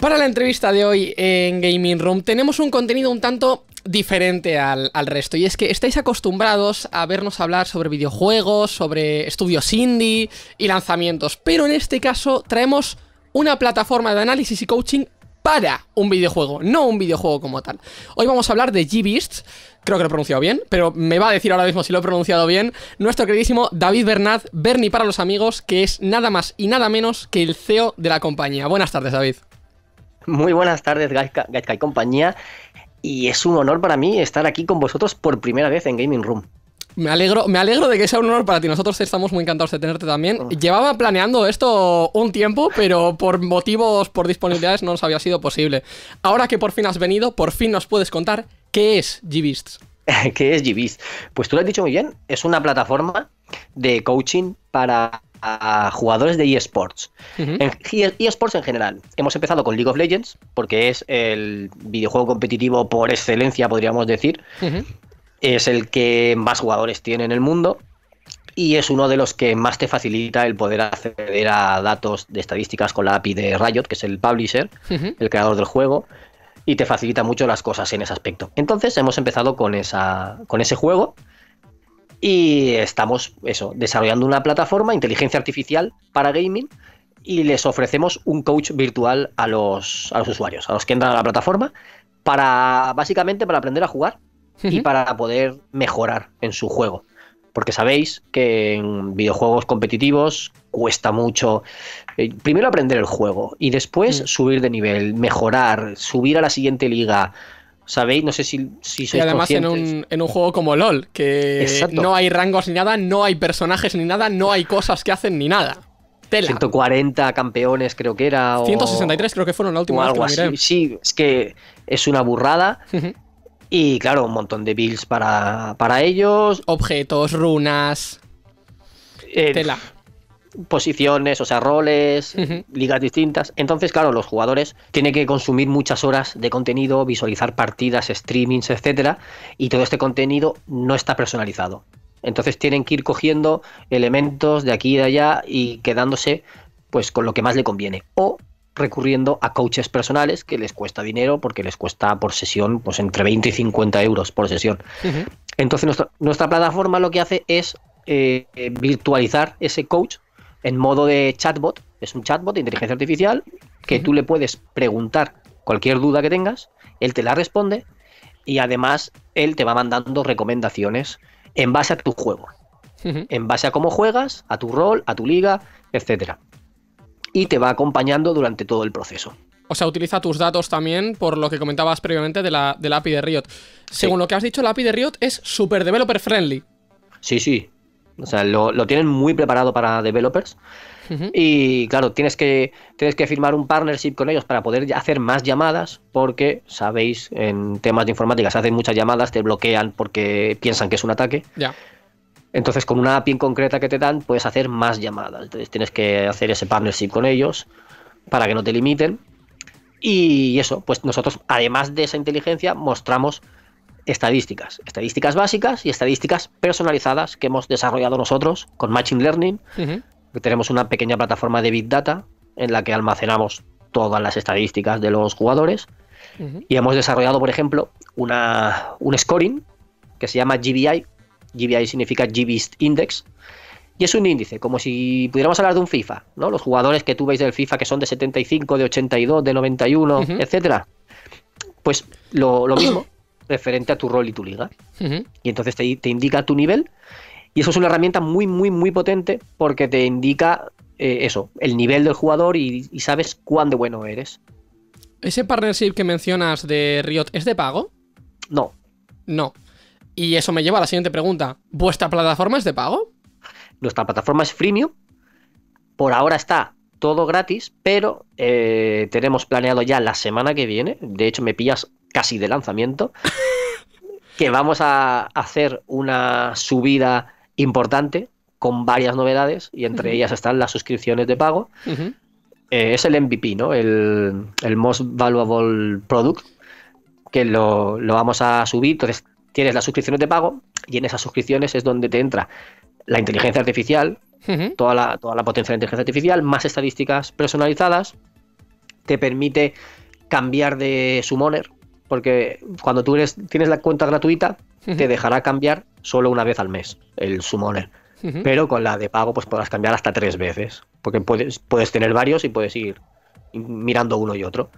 Para la entrevista de hoy en Gaming Room tenemos un contenido un tanto diferente al, resto. Y es que estáis acostumbrados a vernos hablar sobre videojuegos, sobre estudios indie y lanzamientos. Pero en este caso traemos una plataforma de análisis y coaching para un videojuego, no un videojuego como tal. Hoy vamos a hablar de G-Beasts, creo que lo he pronunciado bien, pero me va a decir ahora mismo si lo he pronunciado bien, nuestro queridísimo David Bernat, Bernie para los amigos, que es nada más y nada menos que el CEO de la compañía. Buenas tardes, David. Muy buenas tardes, Gaizka y compañía y es un honor para mí estar aquí con vosotros por primera vez en Gaming Room. Me alegro, me alegro de que sea un honor para ti. Nosotros estamos muy encantados de tenerte también. Llevaba planeando esto un tiempo, pero por motivos, por disponibilidades, no nos había sido posible. Ahora que por fin has venido, por fin nos puedes contar qué es GBeasts. ¿Qué es GBeasts? Pues tú lo has dicho muy bien. Es una plataforma de coaching para a jugadores de eSports. eSports en general. Hemos empezado con League of Legends, porque es el videojuego competitivo por excelencia, podríamos decir. Es el que más jugadores tiene en el mundo y es uno de los que más te facilita el poder acceder a datos de estadísticas con la API de Riot, que es el publisher, el creador del juego, y te facilita mucho las cosas en ese aspecto. Entonces hemos empezado con, esa, con ese juego y estamos, eso, desarrollando una plataforma, inteligencia artificial para gaming, y les ofrecemos un coach virtual a los, a los usuarios, a los que entran a la plataforma, para básicamente para aprender a jugar y para poder mejorar en su juego. Porque sabéis que en videojuegos competitivos cuesta mucho eh, primero aprender el juego y después mm. subir de nivel, mejorar, subir a la siguiente liga, ¿Sabéis? No sé si, si sois Y además En, un, en un, juego como LOL, que no hay rangos ni nada, no hay personajes ni nada, no hay cosas que hacen ni nada. Tela. 140 campeones creo que era. 163 creo que fueron la última Sí, es que es una burrada. Y claro, un montón de builds para, para ellos. Objetos, runas. Eh, Tela posiciones, o sea, roles, eh, ligas distintas. Entonces, claro, los jugadores tienen que consumir muchas horas de contenido, visualizar partidas, streamings, etcétera, y todo este contenido no está personalizado. Entonces tienen que ir cogiendo elementos de aquí y de allá y quedándose pues con lo que más le conviene o recurriendo a coaches personales que les cuesta dinero porque les cuesta por sesión pues entre 20 y 50 euros por sesión. Entonces nuestra, plataforma lo que hace es eh, eh, virtualizar ese coach en modo de chatbot, es un chatbot de inteligencia artificial que tú le puedes preguntar cualquier duda que tengas, él te la responde y además él te va mandando recomendaciones en base a tu juego, en base a cómo juegas, a tu rol, a tu liga, etcétera. Y te va acompañando durante todo el proceso. O sea, utiliza tus datos también por lo que comentabas previamente de la, de API de Riot. Según lo que has dicho, la API de Riot es super developer friendly. Sí, sí. O sea, lo, tienen muy preparado para developers. Y claro, tienes que, tienes que firmar un partnership con ellos para poder hacer más llamadas, porque sabéis, en temas de informática se hacen muchas llamadas, te bloquean porque piensan que es un ataque. Ya. Entonces, con una API en concreta que te dan, puedes hacer más llamadas. Entonces, tienes que hacer ese partnership con ellos para que no te limiten. Y eso, pues nosotros, además de esa inteligencia, mostramos estadísticas, estadísticas básicas y estadísticas personalizadas que hemos desarrollado nosotros con Machine Learning. que Tenemos una pequeña plataforma de Big Data en la que almacenamos todas las estadísticas de los jugadores y hemos desarrollado, por ejemplo, una, un scoring que se llama GBI. GBI significa GBIST Index, y es un índice, como si pudiéramos hablar de un FIFA, ¿no? Los jugadores que tú veis del FIFA que son de 75, de 82, de 91, etcétera. Pues lo mismo, referente a tu rol y tu liga. Y entonces te, indica tu nivel. Y eso es una herramienta muy, muy, muy potente porque te indica eh, eso, el nivel del jugador y, y, sabes cuán de bueno eres. ¿Ese partnership que mencionas de Riot es de pago? No. No. Y eso me lleva a la siguiente pregunta. ¿Vuestra plataforma es de pago? Nuestra plataforma es freemium. Por ahora está todo gratis, pero eh, tenemos planeado ya la semana que viene, de hecho me pillas casi de lanzamiento, que vamos a hacer una subida importante con varias novedades y entre ellas están las suscripciones de pago. Eh, es el MVP, ¿no? El, Most Valuable Product, que lo, lo vamos a subir. Entonces tienes las suscripciones de pago y en esas suscripciones es donde te entra la inteligencia artificial, toda, la, toda la potencia de inteligencia artificial, más estadísticas personalizadas, te permite cambiar de summoner, porque cuando tú tienes la cuenta gratuita, te dejará cambiar solo una vez al mes el summoner. Pero con la de pago, pues podrás cambiar hasta tres veces. Porque puedes, puedes tener varios y puedes ir mirando uno y otro.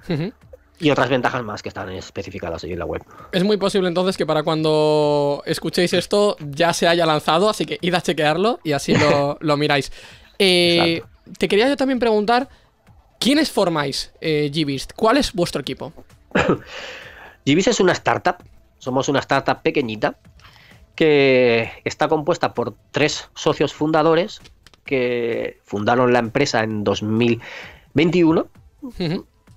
Y otras ventajas más que están especificadas ahí en la web. Es muy posible entonces que para cuando escuchéis esto ya se haya lanzado, así que id a chequearlo y así lo, miráis. Eh, te quería yo también preguntar, ¿quiénes formáis eh, ¿Cuál es vuestro equipo? GBeast es una startup, somos una startup pequeñita que está compuesta por tres socios fundadores que fundaron la empresa en 2021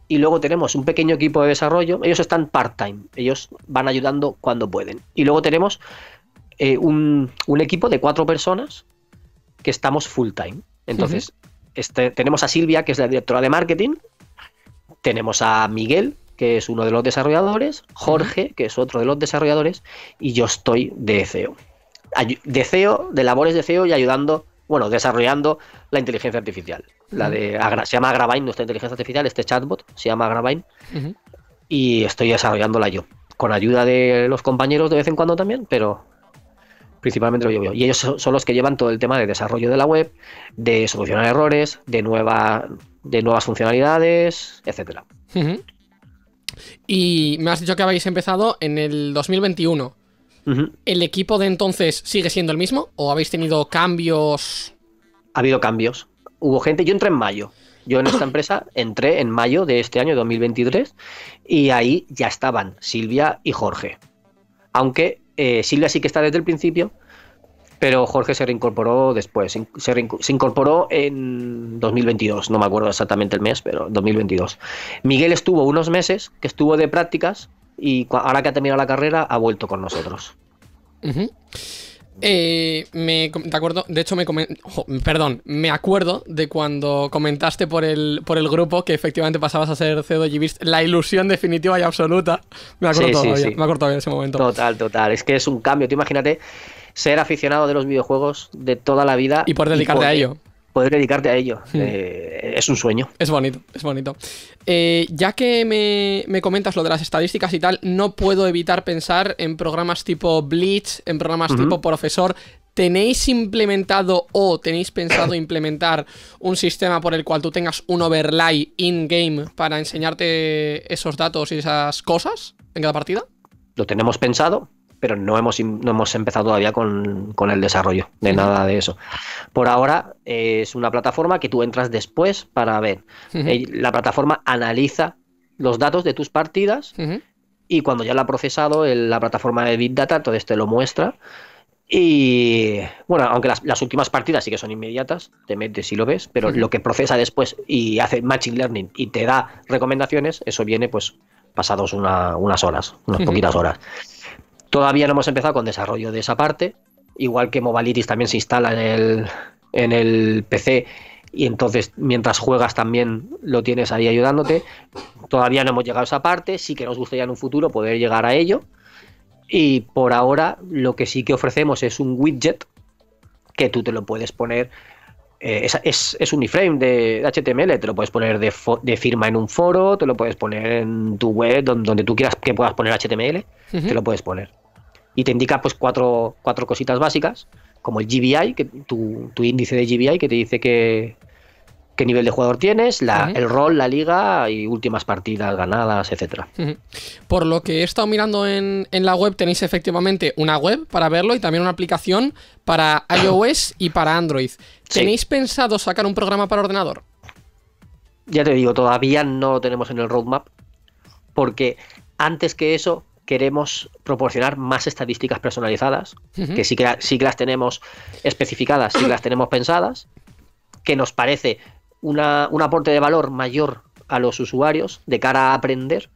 y luego tenemos un pequeño equipo de desarrollo. Ellos están part-time, ellos van ayudando cuando pueden. Y luego tenemos eh, un, equipo de cuatro personas que estamos full-time. Entonces, este, tenemos a Silvia, que es la directora de marketing, tenemos a Miguel, que es uno de los desarrolladores, Jorge, que es otro de los desarrolladores, y yo estoy de CEO. de CEO, de labores de CEO y ayudando bueno, desarrollando la inteligencia artificial. La de, se llama Agravain, nuestra inteligencia artificial, este chatbot se llama Agravain, y estoy desarrollándola yo, con ayuda de los compañeros de vez en cuando también, pero principalmente lo llevo yo. Y ellos son los que llevan todo el tema de desarrollo de la web, de solucionar errores, de, nueva, de nuevas funcionalidades, etcétera. Y me has dicho que habéis empezado en el 2021. ¿El equipo de entonces sigue siendo el mismo? ¿O habéis tenido cambios? Ha habido cambios. Hubo gente, yo entré en mayo. Yo en esta empresa entré en mayo de este año 2023 y ahí ya estaban Silvia y Jorge. Aunque eh, Silvia sí que está desde el principio, pero Jorge se reincorporó después. Se, se, incorporó en 2022, no me acuerdo exactamente el mes, pero 2022. Miguel estuvo unos meses que estuvo de prácticas y ahora que ha terminado la carrera ha vuelto con nosotros. Eh, de acuerdo, de hecho me perdón, me acuerdo de cuando comentaste por el, por el grupo que efectivamente pasabas a ser CEO la ilusión definitiva y absoluta. Me acuerdo me acuerdo ese momento. Total, total, es que es un cambio, te imagínate ser aficionado de los videojuegos de toda la vida y por dedicarte a ello poder dedicarte a ello. Hmm. Eh, es un sueño. Es bonito, es bonito. Eh, ya que me, comentas lo de las estadísticas y tal, no puedo evitar pensar en programas tipo Bleach, en programas tipo Profesor. ¿Tenéis implementado o tenéis pensado implementar un sistema por el cual tú tengas un overlay in-game para enseñarte esos datos y esas cosas en cada partida? Lo tenemos pensado, pero no hemos, no hemos empezado todavía con, el desarrollo de nada de eso. Por ahora eh, es una plataforma que tú entras después para ver. Eh, la plataforma analiza los datos de tus partidas y cuando ya lo ha procesado la plataforma de Big Data, entonces te lo muestra. Y bueno, aunque las, últimas partidas sí que son inmediatas, te metes y lo ves, pero lo que procesa después y hace Machine Learning y te da recomendaciones, eso viene pues pasados unas horas, unas poquitas horas Todavía no hemos empezado con desarrollo de esa parte, igual que Movalitis también se instala en el, en el PC y entonces mientras juegas también lo tienes ahí ayudándote. Todavía no hemos llegado a esa parte, sí que nos gustaría en un futuro poder llegar a ello. Y por ahora lo que sí que ofrecemos es un widget que tú te lo puedes poner eh, es, un iframe de HTML, te lo puedes poner de, firma en un foro, te lo puedes poner en tu web, donde, tú quieras que puedas poner HTML, te lo puedes poner. Y te indica pues cuatro, cositas básicas, como el GBI, que tu, tu índice de GBI, que te dice que, qué nivel de jugador tienes, el rol, la liga y últimas partidas ganadas, etcétera. Por lo que he estado mirando en, la web, tenéis efectivamente una web para verlo y también una aplicación para iOS y para Android. ¿Tenéis pensado sacar un programa para ordenador? Ya te digo, todavía no lo tenemos en el roadmap, porque antes que eso queremos proporcionar más estadísticas personalizadas, que sí que, sí las tenemos especificadas, sí las tenemos pensadas, que nos parece un aporte de valor mayor a los usuarios de cara a aprender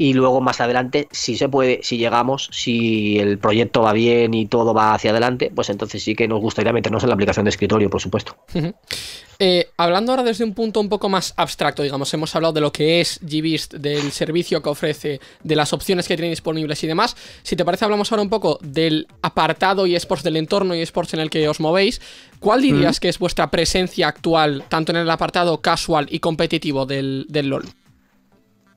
y luego más adelante, si se puede, si llegamos, si el proyecto va bien y todo va hacia adelante, pues entonces sí que nos gustaría meternos en la aplicación de escritorio, por supuesto. Eh, hablando ahora desde un punto un poco más abstracto, digamos, hemos hablado de lo que es G-Beast, del servicio que ofrece, de las opciones que tiene disponibles y demás. Si te parece, hablamos ahora un poco del apartado y esports del entorno y esports en el que os movéis. ¿Cuál dirías que es vuestra presencia actual, tanto en el apartado casual y competitivo del, del LOL?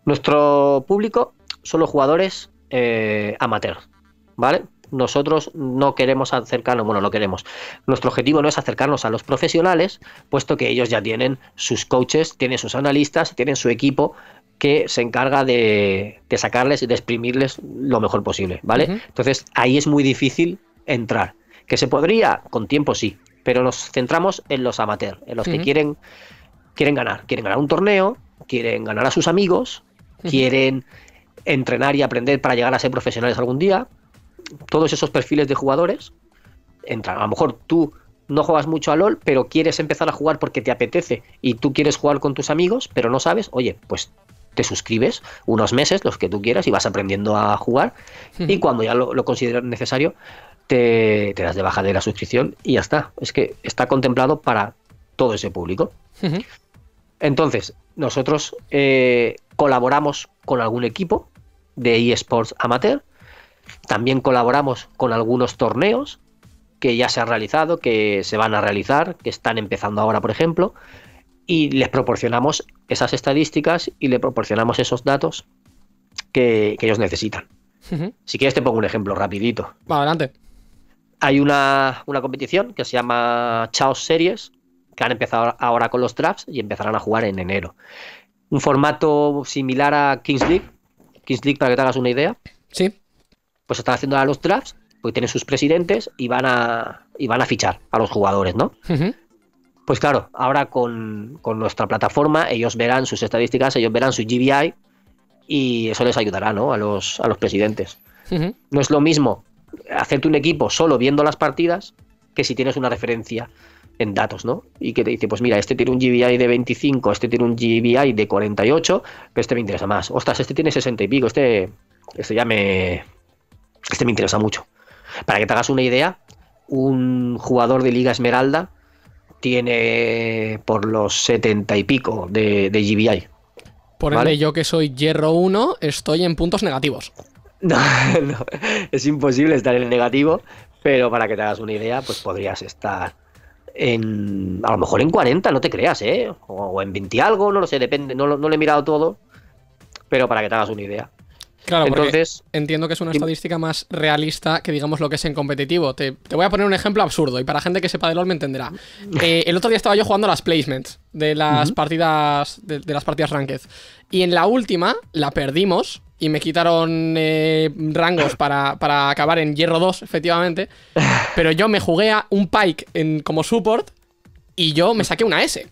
Nuestro público son los jugadores amateurs, eh, amateur, ¿vale? Nosotros no queremos acercarnos, bueno, lo queremos. Nuestro objetivo no es acercarnos a los profesionales, puesto que ellos ya tienen sus coaches, tienen sus analistas, tienen su equipo que se encarga de, sacarles y de exprimirles lo mejor posible, ¿vale? Entonces ahí es muy difícil entrar. Que se podría, con tiempo sí, pero nos centramos en los amateurs, en los que quieren, quieren ganar, quieren ganar un torneo, quieren ganar a sus amigos quieren entrenar y aprender para llegar a ser profesionales algún día. Todos esos perfiles de jugadores entran. A lo mejor tú no juegas mucho a LOL, pero quieres empezar a jugar porque te apetece y tú quieres jugar con tus amigos, pero no sabes, oye, pues te suscribes unos meses, los que tú quieras, y vas aprendiendo a jugar. Y cuando ya lo, consideras necesario, te, das de baja de la suscripción y ya está. Es que está contemplado para todo ese público. Entonces, nosotros eh, colaboramos con algún equipo de eSports amateur, también colaboramos con algunos torneos que ya se han realizado, que se van a realizar, que están empezando ahora, por ejemplo, y les proporcionamos esas estadísticas y le proporcionamos esos datos que, ellos necesitan. Si quieres te pongo un ejemplo rapidito. Adelante. Hay una, una competición que se llama Chaos Series, que han empezado ahora con los drafts y empezarán a jugar en enero. Un formato similar a Kings League. Kings League, para que te hagas una idea. Sí. Pues están haciendo ahora los drafts, porque tienen sus presidentes y van a, y van a fichar a los jugadores, ¿no? Pues claro, ahora con, nuestra plataforma ellos verán sus estadísticas, ellos verán su GBI y eso les ayudará, ¿no? A los, a los presidentes. No es lo mismo hacerte un equipo solo viendo las partidas que si tienes una referencia en datos, ¿no? Y que te dice, pues mira, este tiene un GBI de 25, este tiene un GBI de 48, pero este me interesa más. Ostras, este tiene 60 y pico, este, este ya me... Este me interesa mucho. Para que te hagas una idea, un jugador de Liga Esmeralda tiene por los 70 y pico de, GBI. Por ¿vale? yo que soy hierro 1, estoy en puntos negativos. No, es imposible estar en el negativo, pero para que te hagas una idea, pues podrías estar en, a lo mejor en 40, no te creas, ¿eh? O, en 20 algo, no lo sé, depende, no, no lo he mirado todo, pero para que te hagas una idea. Claro, Entonces, entiendo que es una estadística más realista que digamos lo que es en competitivo. Te, voy a poner un ejemplo absurdo y para gente que sepa de LOL me entenderá. Eh, el otro día estaba yo jugando las placements de las partidas de, las partidas ranked y en la última la perdimos y me quitaron eh, rangos para, para, acabar en hierro 2, efectivamente. Pero yo me jugué a un pike en, como support y yo me saqué una S.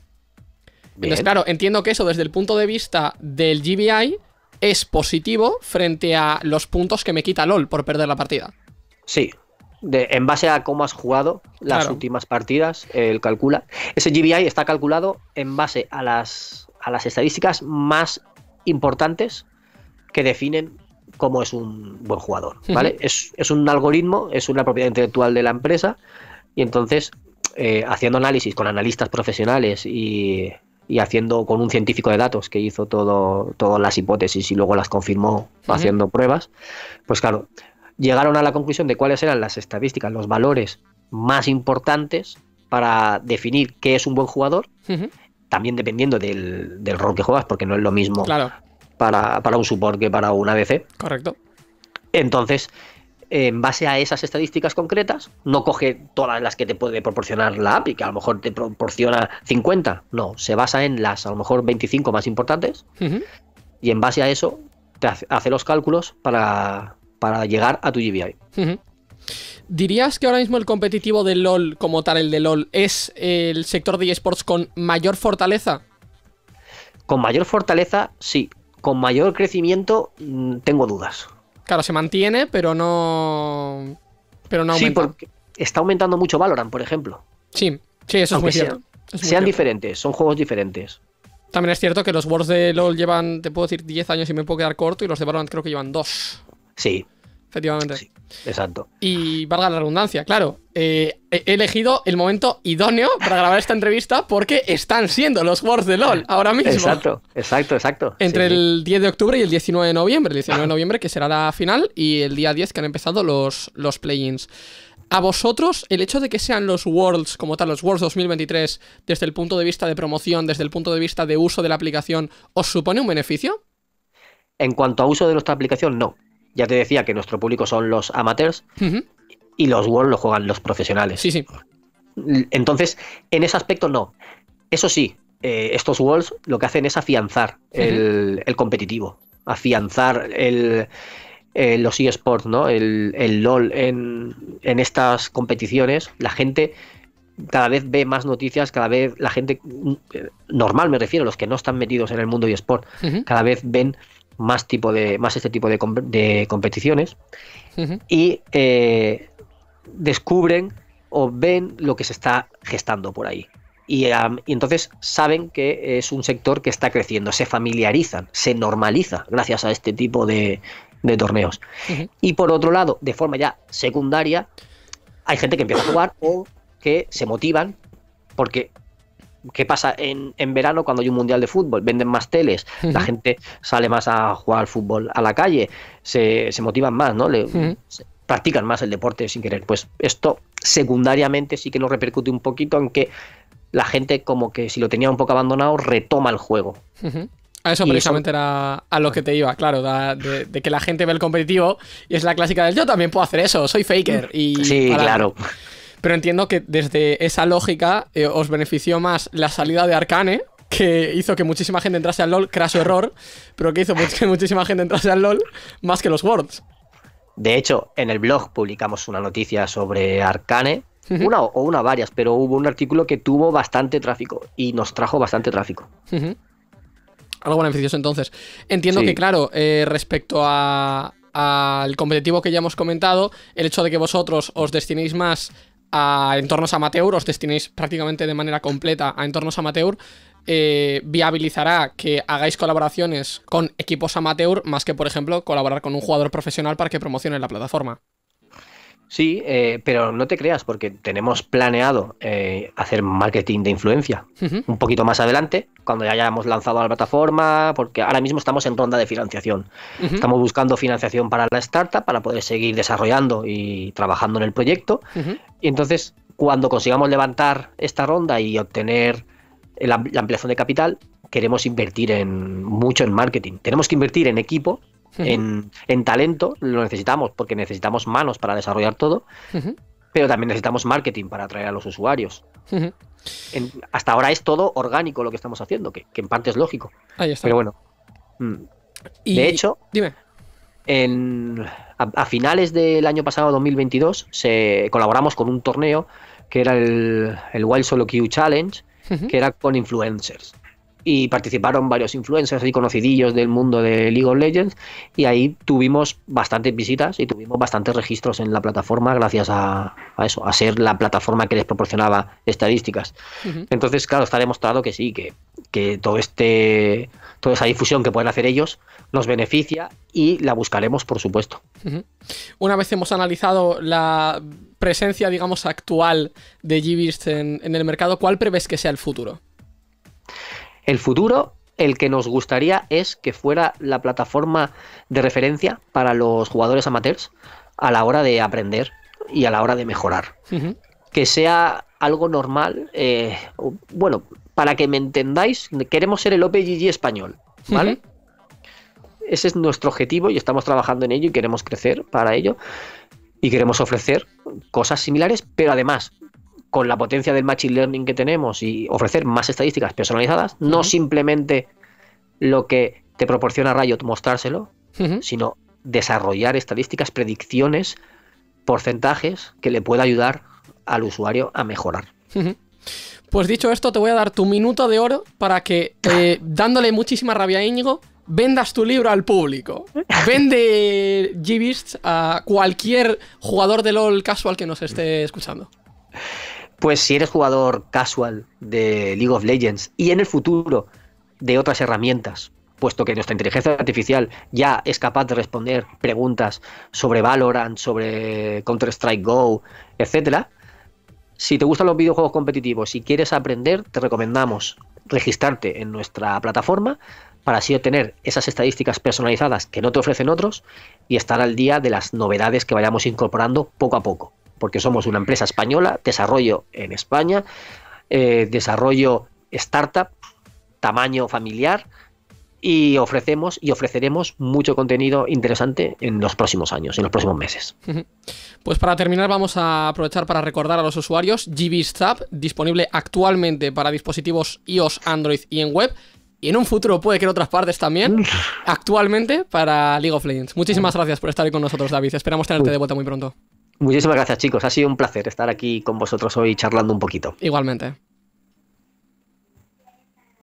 Entonces, claro, entiendo que eso desde el punto de vista del GBI es positivo frente a los puntos que me quita LOL por perder la partida. Sí. De, en base a cómo has jugado las últimas partidas, él calcula. Ese GBI está calculado en base a las, a las estadísticas más importantes que definen cómo es un buen jugador. ¿vale? es, un algoritmo, es una propiedad intelectual de la empresa y entonces, eh, haciendo análisis con analistas profesionales y, y haciendo con un científico de datos que hizo todo, todas las hipótesis y luego las confirmó haciendo pruebas, pues claro, llegaron a la conclusión de cuáles eran las estadísticas, los valores más importantes para definir qué es un buen jugador, también dependiendo del, rol que juegas, porque no es lo mismo para, para, un support que para un ADC. Correcto. Entonces, en base a esas estadísticas concretas, no coge todas las que te puede proporcionar la y que a lo mejor te proporciona 50, no, se basa en las a lo mejor 25 más importantes y en base a eso te hace los cálculos para, llegar a tu GBI. ¿Dirías que ahora mismo el competitivo de LOL, como tal el de LOL, es el sector de esports con mayor fortaleza? Con mayor fortaleza, sí. Con mayor crecimiento, mm, tengo dudas. Claro, se mantiene, pero no. Pero no aumenta. Sí, porque está aumentando mucho Valorant, por ejemplo. Sí, sí, eso es muy cierto. sean diferentes, son juegos diferentes. También es cierto que los Wars de LoL llevan, te puedo decir, 10 años y me puedo quedar corto, y los de Valorant creo que llevan 2. Sí. Efectivamente. Sí, exacto. Y valga la redundancia, claro. Eh, he elegido el momento idóneo para grabar esta entrevista porque están siendo los Worlds de LOL ahora mismo. Exacto, exacto, exacto. Entre el 10 de octubre y el 19 de noviembre. El 19 de noviembre que será la final y el día 10 que han empezado los, los play-ins. A vosotros, el hecho de que sean los Worlds, como tal, los Worlds 2023, desde el punto de vista de promoción, desde el punto de vista de uso de la aplicación, ¿os supone un beneficio? En cuanto a uso de nuestra aplicación, no. Ya te decía que nuestro público son los amateurs y los Worlds lo juegan los profesionales. Sí, sí. Entonces, en ese aspecto no. Eso sí, eh, estos Worlds lo que hacen es afianzar el, competitivo, afianzar el, eh, los eSports, ¿no? El, LOL en, estas competiciones. La gente cada vez ve más noticias, cada vez la gente mm, normal me refiero, los que no están metidos en el mundo eSport, cada vez ven más tipo de más este tipo de, competiciones y eh, descubren o ven lo que se está gestando por ahí. Y, entonces saben que es un sector que está creciendo, se familiarizan, se normaliza gracias a este tipo de, torneos. Y por otro lado, de forma ya secundaria, hay gente que empieza a jugar o que se motivan porque ¿qué pasa en, verano cuando hay un mundial de fútbol? Venden más teles, la gente sale más a jugar al fútbol a la calle, se, motivan más, ¿no? practican más el deporte sin querer. Pues esto secundariamente sí que lo repercute un poquito en que la gente como que si lo tenía un poco abandonado retoma el juego. A eso precisamente era a lo que te iba, claro, de, que la gente ve el competitivo y es la clásica del yo también puedo hacer eso, soy faker. Y sí, claro. Pero entiendo que desde esa lógica eh, os benefició más la salida de Arcane, que hizo que muchísima gente entrase al LOL, craso error, pero que hizo que muchísima gente entrase al LOL más que los Worlds. De hecho, en el blog publicamos una noticia sobre Arcane, una o una varias, pero hubo un artículo que tuvo bastante tráfico y nos trajo bastante tráfico. Algo beneficioso entonces. Entiendo que, claro, eh, respecto al competitivo que ya hemos comentado, el hecho de que vosotros os destinéis más a entornos amateur, os destinéis prácticamente de manera completa a entornos amateur, eh, viabilizará que hagáis colaboraciones con equipos amateur más que, por ejemplo, colaborar con un jugador profesional para que promocione la plataforma. Sí, eh, pero no te creas, porque tenemos planeado eh, hacer marketing de influencia un poquito más adelante, cuando ya hayamos lanzado la plataforma, porque ahora mismo estamos en ronda de financiación. Estamos buscando financiación para la startup, para poder seguir desarrollando y trabajando en el proyecto. Y entonces, cuando consigamos levantar esta ronda y obtener la ampliación de capital, queremos invertir en mucho en marketing. Tenemos que invertir en equipo, en, talento, lo necesitamos porque necesitamos manos para desarrollar todo, pero también necesitamos marketing para atraer a los usuarios. hasta ahora es todo orgánico lo que estamos haciendo, que, en parte es lógico. Ahí está. Pero bueno. Mm. De hecho, dime. a, finales del año pasado, 2022, se, colaboramos con un torneo que era el, el Wild Solo Q Challenge, que era con influencers. Y participaron varios influencers y conocidillos del mundo de League of Legends. Y ahí tuvimos bastantes visitas y tuvimos bastantes registros en la plataforma gracias a, eso, a ser la plataforma que les proporcionaba estadísticas. Entonces, claro, está demostrado que sí, que, que todo este toda esa difusión que pueden hacer ellos nos beneficia y la buscaremos, por supuesto. Una vez hemos analizado la presencia, digamos, actual de Gibist en, en el mercado, ¿cuál prevés que sea el futuro? El futuro, el que nos gustaría es que fuera la plataforma de referencia para los jugadores amateurs a la hora de aprender y a la hora de mejorar. Que sea algo normal, eh, bueno, para que me entendáis, queremos ser el OPGG español, ¿vale? Ese es nuestro objetivo y estamos trabajando en ello y queremos crecer para ello. Y queremos ofrecer cosas similares, pero además, con la potencia del Machine Learning que tenemos y ofrecer más estadísticas personalizadas, no simplemente lo que te proporciona Riot mostrárselo, sino desarrollar estadísticas, predicciones, porcentajes que le pueda ayudar al usuario a mejorar. Pues dicho esto, te voy a dar tu minuto de oro para que, eh, dándole muchísima rabia a Íñigo, vendas tu libro al público. Vende g a cualquier jugador de LOL casual que nos esté escuchando. Pues si eres jugador casual de League of Legends y en el futuro de otras herramientas, puesto que nuestra inteligencia artificial ya es capaz de responder preguntas sobre Valorant, sobre Counter-Strike Go, etcétera, si te gustan los videojuegos competitivos y quieres aprender, te recomendamos registrarte en nuestra plataforma para así obtener esas estadísticas personalizadas que no te ofrecen otros y estar al día de las novedades que vayamos incorporando poco a poco. Porque somos una empresa española, desarrollo en España, eh, desarrollo startup, tamaño familiar y ofrecemos y ofreceremos mucho contenido interesante en los próximos años, en los próximos meses. Pues para terminar vamos a aprovechar para recordar a los usuarios Stab disponible actualmente para dispositivos iOS, Android y en web. Y en un futuro puede que en otras partes también, actualmente para League of Legends. Muchísimas gracias por estar con nosotros, David. Esperamos tenerte de vuelta muy pronto. Muchísimas gracias, chicos. Ha sido un placer estar aquí con vosotros hoy charlando un poquito. Igualmente.